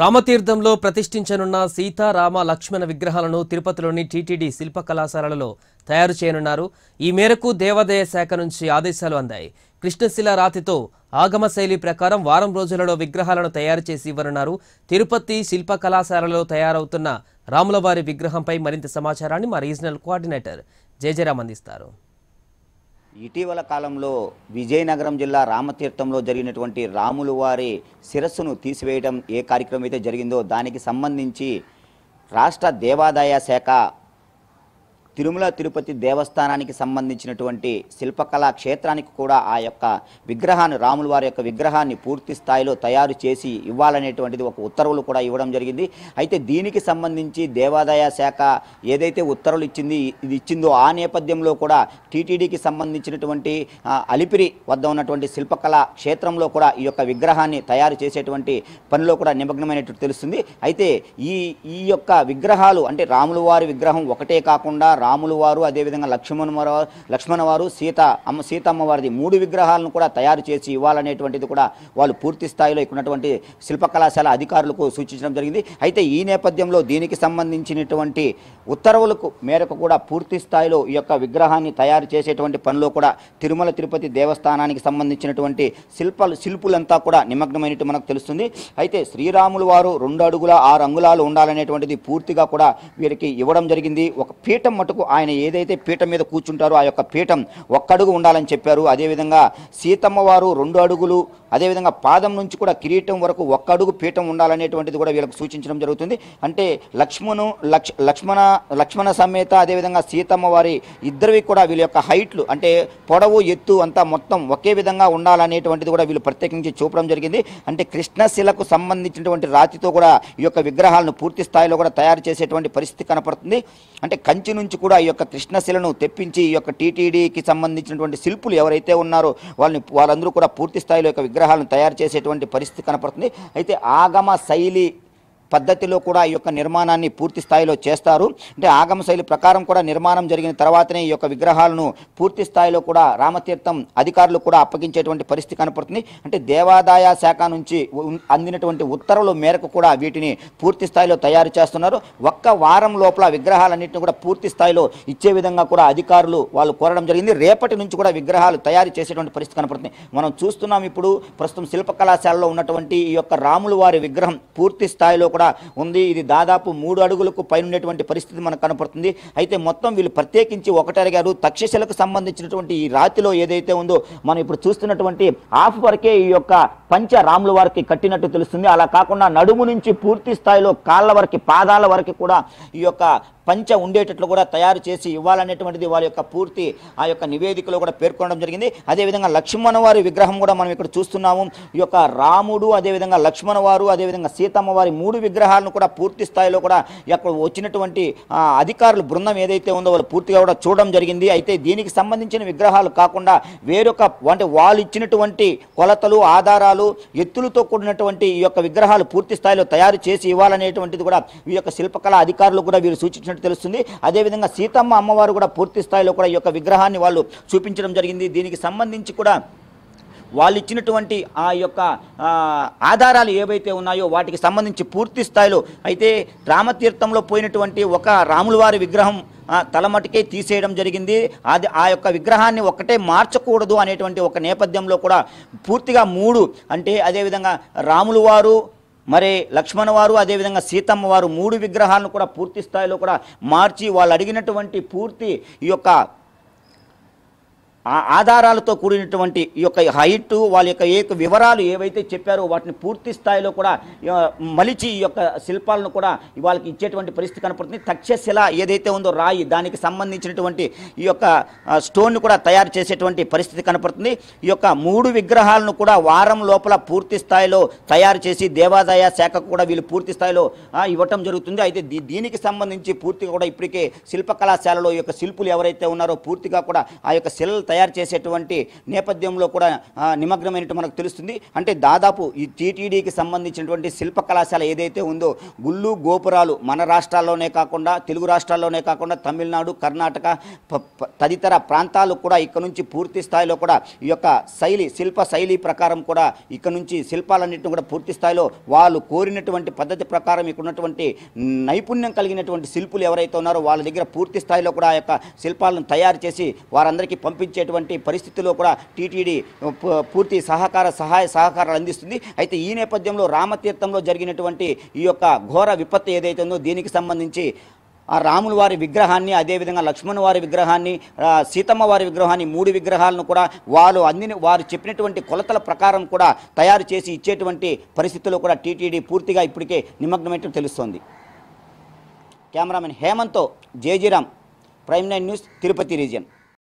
రామతీర్థంలో ప్రతిష్ఠించనున్న సీతారామ లక్ష్మణ విగ్రహాలను తిరుపతిలోని టీటీడీ శిల్ప కళాశాలలో తయారు చేయనున్నారు ఈ మేరకు దేవాదాయ శాఖ నుంచి ఆదేశాలు అందాయి కృష్ణశిల రాతితో ఆగమ శైలి ప్రకారం వారం రోజులలో విగ్రహాలను తయారు చేసి ఇవ్వనున్నారు తిరుపతి శిల్ప కళాశాలలో తయారవుతున్న రాములవారి విగ్రహంపై మరింత సమాచారాన్ని మా రీజనల్ కోఆర్డినేటర్ జయజరామ్ అందిస్తారు ఇటీవల కాలంలో విజయనగరం జిల్లా రామతీర్థంలో జరిగినటువంటి రాములు వారి శిరస్సును తీసివేయడం ఏ కార్యక్రమం అయితే జరిగిందో దానికి సంబంధించి రాష్ట్ర దేవాదాయ శాఖ తిరుమల తిరుపతి దేవస్థానానికి సంబంధించినటువంటి శిల్పకళా క్షేత్రానికి కూడా ఆ యొక్క విగ్రహాన్ని రాముల వారి యొక్క విగ్రహాన్ని పూర్తి స్థాయిలో తయారు చేసి ఇవ్వాలనేటువంటిది ఒక ఉత్తర్వులు కూడా ఇవ్వడం జరిగింది అయితే దీనికి సంబంధించి దేవాదాయ శాఖ ఏదైతే ఉత్తర్వులు ఇచ్చింది ఇది ఇచ్చిందో ఆ నేపథ్యంలో కూడా టీటీడీకి సంబంధించినటువంటి అలిపిరి వద్ద ఉన్నటువంటి శిల్పకళా క్షేత్రంలో కూడా ఈ యొక్క విగ్రహాన్ని తయారు చేసేటువంటి పనిలో కూడా నిమగ్నమైనట్టు తెలుస్తుంది అయితే ఈ ఈ యొక్క విగ్రహాలు అంటే వారి విగ్రహం ఒకటే కాకుండా రాములు వారు అదేవిధంగా లక్ష్మణ లక్ష్మణ వారు సీత అమ్మ సీతమ్మ వారిది మూడు విగ్రహాలను కూడా తయారు చేసి ఇవ్వాలనేటువంటిది కూడా వాళ్ళు పూర్తి స్థాయిలో ఇక్కడటువంటి ఉన్నటువంటి శిల్పకళాశాల అధికారులకు సూచించడం జరిగింది అయితే ఈ నేపథ్యంలో దీనికి సంబంధించినటువంటి ఉత్తర్వులకు మేరకు కూడా పూర్తి స్థాయిలో ఈ యొక్క విగ్రహాన్ని తయారు చేసేటువంటి పనిలో కూడా తిరుమల తిరుపతి దేవస్థానానికి సంబంధించినటువంటి శిల్ప శిల్పులంతా కూడా నిమగ్నమైనట్టు మనకు తెలుస్తుంది అయితే శ్రీరాములు వారు రెండు అడుగుల ఆరు అంగుళాలు ఉండాలనేటువంటిది పూర్తిగా కూడా వీరికి ఇవ్వడం జరిగింది ఒక పీఠం మటు మటుకు ఆయన ఏదైతే పీఠం మీద కూర్చుంటారో ఆ యొక్క పీఠం ఒక్కడుగు ఉండాలని చెప్పారు అదేవిధంగా సీతమ్మ వారు రెండు అడుగులు అదేవిధంగా పాదం నుంచి కూడా కిరీటం వరకు ఒక్క అడుగు పీఠం ఉండాలనేటువంటిది కూడా వీళ్ళకు సూచించడం జరుగుతుంది అంటే లక్ష్మణు లక్ష్ లక్ష్మణ లక్ష్మణ సమేత అదేవిధంగా సీతమ్మ వారి ఇద్దరివి కూడా వీళ్ళ యొక్క హైట్లు అంటే పొడవు ఎత్తు అంతా మొత్తం ఒకే విధంగా ఉండాలనేటువంటిది కూడా వీళ్ళు ప్రత్యేకించి చూపడం జరిగింది అంటే కృష్ణశిలకు సంబంధించినటువంటి రాతితో కూడా ఈ యొక్క విగ్రహాలను పూర్తి స్థాయిలో కూడా తయారు చేసేటువంటి పరిస్థితి కనపడుతుంది అంటే కంచి నుంచి కూడా ఈ యొక్క కృష్ణశిలను తెప్పించి ఈ యొక్క టీటీడీకి సంబంధించినటువంటి శిల్పులు ఎవరైతే ఉన్నారో వాళ్ళని వాళ్ళందరూ కూడా పూర్తి స్థాయిలో యొక్క విగ్రహ విగ్రహాలను తయారు చేసేటువంటి పరిస్థితి కనపడుతుంది అయితే ఆగమ శైలి పద్ధతిలో కూడా ఈ యొక్క నిర్మాణాన్ని పూర్తి స్థాయిలో చేస్తారు అంటే ఆగమ శైలి ప్రకారం కూడా నిర్మాణం జరిగిన తర్వాతనే ఈ యొక్క విగ్రహాలను పూర్తి స్థాయిలో కూడా రామతీర్థం అధికారులు కూడా అప్పగించేటువంటి పరిస్థితి కనపడుతుంది అంటే దేవాదాయ శాఖ నుంచి అందినటువంటి ఉత్తర్వుల మేరకు కూడా వీటిని పూర్తి స్థాయిలో తయారు చేస్తున్నారు ఒక్క వారం లోపల విగ్రహాలన్నింటినీ కూడా పూర్తి స్థాయిలో ఇచ్చే విధంగా కూడా అధికారులు వాళ్ళు కోరడం జరిగింది రేపటి నుంచి కూడా విగ్రహాలు తయారు చేసేటువంటి పరిస్థితి కనపడుతుంది మనం చూస్తున్నాం ఇప్పుడు ప్రస్తుతం శిల్పకళాశాలలో ఉన్నటువంటి ఈ యొక్క రాములు వారి విగ్రహం పూర్తి స్థాయిలో కూడా కూడా ఉంది ఇది దాదాపు మూడు అడుగులకు పైనుండేటువంటి పరిస్థితి మనకు కనపడుతుంది అయితే మొత్తం వీళ్ళు ప్రత్యేకించి గారు తక్షశిలకు సంబంధించినటువంటి ఈ రాతిలో ఏదైతే ఉందో మనం ఇప్పుడు చూస్తున్నటువంటి ఆఫ్ వరకే ఈ యొక్క పంచ రాముల వారికి కట్టినట్టు తెలుస్తుంది అలా కాకుండా నడుము నుంచి పూర్తి స్థాయిలో కాళ్ళ వరకు పాదాల వరకు కూడా ఈ యొక్క పంచ ఉండేటట్లు కూడా తయారు చేసి ఇవ్వాలనేటువంటిది వారి యొక్క పూర్తి ఆ యొక్క నివేదికలో కూడా పేర్కొనడం జరిగింది అదేవిధంగా లక్ష్మణ వారి విగ్రహం కూడా మనం ఇక్కడ చూస్తున్నాము ఈ యొక్క రాముడు అదేవిధంగా లక్ష్మణ వారు అదేవిధంగా సీతమ్మ వారి మూడు విగ్రహాలను కూడా పూర్తి స్థాయిలో కూడా ఇక్కడ వచ్చినటువంటి అధికారుల బృందం ఏదైతే ఉందో వాళ్ళు పూర్తిగా కూడా చూడడం జరిగింది అయితే దీనికి సంబంధించిన విగ్రహాలు కాకుండా వేరొక అంటే వాళ్ళు ఇచ్చినటువంటి కొలతలు ఆధారాలు విగ్రహాలు ఎత్తులతో కూడినటువంటి ఈ యొక్క విగ్రహాలు పూర్తి స్థాయిలో తయారు చేసి ఇవ్వాలనేటువంటిది కూడా ఈ యొక్క శిల్పకళ అధికారులు కూడా వీరు సూచించినట్టు తెలుస్తుంది అదేవిధంగా సీతమ్మ అమ్మవారు కూడా పూర్తి స్థాయిలో కూడా ఈ యొక్క విగ్రహాన్ని వాళ్ళు చూపించడం జరిగింది దీనికి సంబంధించి కూడా వాళ్ళు ఇచ్చినటువంటి ఆ యొక్క ఆధారాలు ఏవైతే ఉన్నాయో వాటికి సంబంధించి పూర్తి స్థాయిలో అయితే రామతీర్థంలో పోయినటువంటి ఒక రాములవారి విగ్రహం తలమటికే తీసేయడం జరిగింది అది ఆ యొక్క విగ్రహాన్ని ఒక్కటే మార్చకూడదు అనేటువంటి ఒక నేపథ్యంలో కూడా పూర్తిగా మూడు అంటే అదేవిధంగా రాములు వారు మరి లక్ష్మణ వారు అదేవిధంగా సీతమ్మ వారు మూడు విగ్రహాలను కూడా పూర్తి స్థాయిలో కూడా మార్చి వాళ్ళు అడిగినటువంటి పూర్తి ఈ యొక్క ఆ ఆధారాలతో కూడినటువంటి ఈ యొక్క హైటు వాళ్ళ యొక్క ఏక వివరాలు ఏవైతే చెప్పారో వాటిని పూర్తి స్థాయిలో కూడా మలిచి ఈ యొక్క శిల్పాలను కూడా వాళ్ళకి ఇచ్చేటువంటి పరిస్థితి కనపడుతుంది తక్షశిల ఏదైతే ఉందో రాయి దానికి సంబంధించినటువంటి ఈ యొక్క స్టోన్ కూడా తయారు చేసేటువంటి పరిస్థితి కనపడుతుంది ఈ యొక్క మూడు విగ్రహాలను కూడా వారం లోపల పూర్తి స్థాయిలో తయారు చేసి దేవాదాయ శాఖకు కూడా వీళ్ళు పూర్తి స్థాయిలో ఇవ్వటం జరుగుతుంది అయితే దీనికి సంబంధించి పూర్తిగా కూడా ఇప్పటికే శిల్పకళాశాలలో ఈ యొక్క శిల్పులు ఎవరైతే ఉన్నారో పూర్తిగా కూడా ఆ యొక్క శిల తయారు చేసేటువంటి నేపథ్యంలో కూడా నిమగ్నమైనట్టు మనకు తెలుస్తుంది అంటే దాదాపు ఈ టీటీడీకి సంబంధించినటువంటి శిల్ప కళాశాల ఏదైతే ఉందో గుళ్ళు గోపురాలు మన రాష్ట్రాల్లోనే కాకుండా తెలుగు రాష్ట్రాల్లోనే కాకుండా తమిళనాడు కర్ణాటక తదితర ప్రాంతాలు కూడా ఇక్కడ నుంచి పూర్తి స్థాయిలో కూడా ఈ యొక్క శైలి శిల్ప శైలి ప్రకారం కూడా ఇక్కడ నుంచి శిల్పాలన్నింటిని కూడా పూర్తి స్థాయిలో వాళ్ళు కోరినటువంటి పద్ధతి ప్రకారం ఇక్కడ ఉన్నటువంటి నైపుణ్యం కలిగినటువంటి శిల్పులు ఎవరైతే ఉన్నారో వాళ్ళ దగ్గర పూర్తి స్థాయిలో కూడా ఆ యొక్క శిల్పాలను తయారు చేసి వారందరికీ పంపించే అందించేటువంటి పరిస్థితుల్లో కూడా టీటీడీ పూర్తి సహకార సహాయ సహకారాలు అందిస్తుంది అయితే ఈ నేపథ్యంలో రామతీర్థంలో జరిగినటువంటి ఈ యొక్క ఘోర విపత్తు ఏదైతుందో దీనికి సంబంధించి ఆ రాముల వారి విగ్రహాన్ని అదేవిధంగా లక్ష్మణ్ వారి విగ్రహాన్ని సీతమ్మ వారి విగ్రహాన్ని మూడు విగ్రహాలను కూడా వారు అందిన వారు చెప్పినటువంటి కొలతల ప్రకారం కూడా తయారు చేసి ఇచ్చేటువంటి పరిస్థితుల్లో కూడా టీటీడీ పూర్తిగా ఇప్పటికే నిమగ్నమైనట్టు తెలుస్తోంది కెమెరామెన్ హేమంత్తో జేజీరామ్ prime nine news Tirupati region